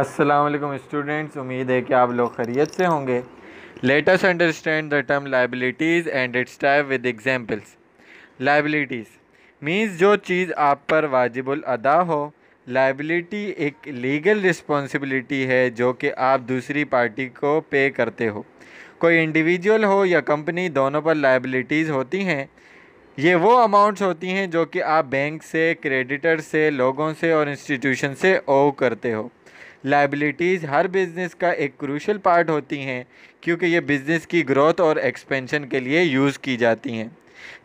Aslam students उम्मीद है कि आप लोग खैरियत से होंगे latest understand the term liabilities and its type with examples liabilities means जो चीज़ आप पर वाजिबुल अदा हो लाइबिलिटी एक लीगल रिस्पॉन्सिबिलिटी है जो कि आप दूसरी पार्टी को पे करते हो कोई इंडिविजुअल हो या कंपनी दोनों पर लाइबिलिटीज़ होती हैं ये वो अमाउंट्स होती हैं जो कि आप बैंक से क्रेडिटर से लोगों से और इंस्टीट्यूशन से ओ करते हो लाइबिलिटीज़ हर बिज़नेस का एक क्रूशल पार्ट होती हैं क्योंकि ये बिज़नेस की ग्रोथ और एक्सपेंशन के लिए यूज़ की जाती हैं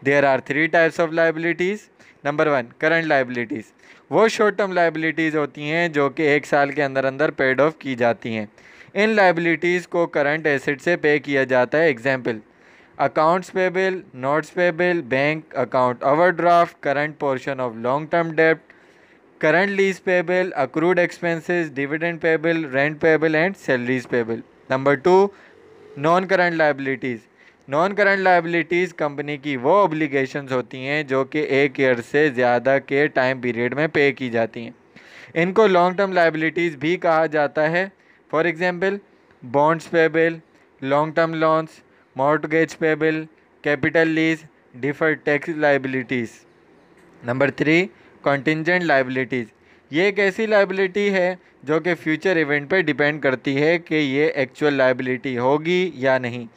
there are three types of liabilities number one current liabilities वो शॉर्ट टर्म लाइबिलिटीज़ होती हैं जो कि एक साल के अंदर अंदर पेड ऑफ की जाती हैं इन लाइबिलिटीज़ को करंट एसेट से पे किया जाता है example accounts payable notes payable bank account draft current portion of long term डेब्ट current lease payable accrued expenses dividend payable rent payable and salaries payable number two non current liabilities non current liabilities company की वो obligations होती हैं जो कि एक year से ज़्यादा के टाइम पीरियड में पे की जाती हैं इनको लॉन्ग टर्म लाइबिलिटीज भी कहा जाता है for example bonds payable long term loans mortgage payable capital lease deferred tax liabilities number three contingent liabilities ये एक ऐसी लाइबिलिटी है जो कि फ्यूचर इवेंट पर डिपेंड करती है कि ये एक्चुअल लाइबिलिटी होगी या नहीं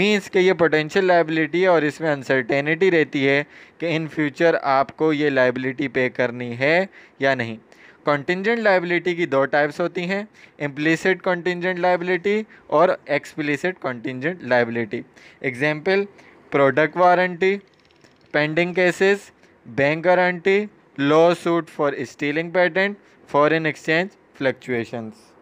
मीन्स कि ये पोटेंशियल लाइबिलिटी है और इसमें अनसर्टेनिटी रहती है कि इन फ्यूचर आपको ये लाइबिलिटी पे करनी है या नहीं कॉन्टिजेंट लाइबिलिटी की दो टाइप्स होती हैं इम्प्लीसिड कॉन्टिजेंट लाइबिलिटी और explicit contingent liability example product warranty pending cases bank guarantee law suit for stealing patent foreign exchange fluctuations